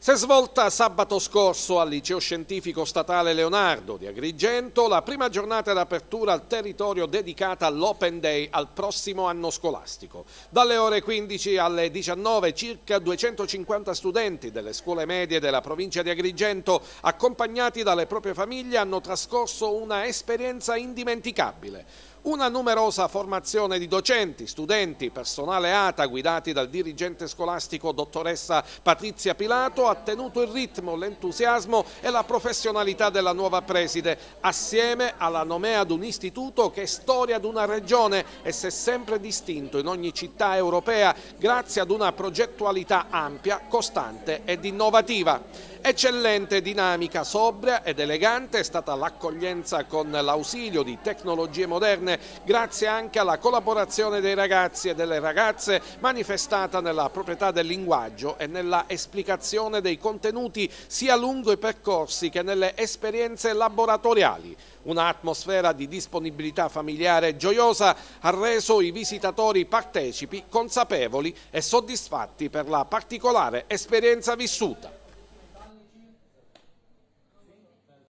Si è svolta sabato scorso al Liceo Scientifico Statale Leonardo di Agrigento la prima giornata d'apertura al territorio dedicata all'Open Day al prossimo anno scolastico. Dalle ore 15 alle 19 circa 250 studenti delle scuole medie della provincia di Agrigento accompagnati dalle proprie famiglie hanno trascorso una esperienza indimenticabile. Una numerosa formazione di docenti, studenti, personale ATA guidati dal dirigente scolastico dottoressa Patrizia Pilato ha tenuto il ritmo, l'entusiasmo e la professionalità della nuova preside, assieme alla nomea ad un istituto che è storia di una regione e si è sempre distinto in ogni città europea grazie ad una progettualità ampia, costante ed innovativa. Eccellente, dinamica, sobria ed elegante è stata l'accoglienza con l'ausilio di tecnologie moderne grazie anche alla collaborazione dei ragazzi e delle ragazze manifestata nella proprietà del linguaggio e nella esplicazione dei contenuti sia lungo i percorsi che nelle esperienze laboratoriali. Un'atmosfera di disponibilità familiare gioiosa ha reso i visitatori partecipi, consapevoli e soddisfatti per la particolare esperienza vissuta.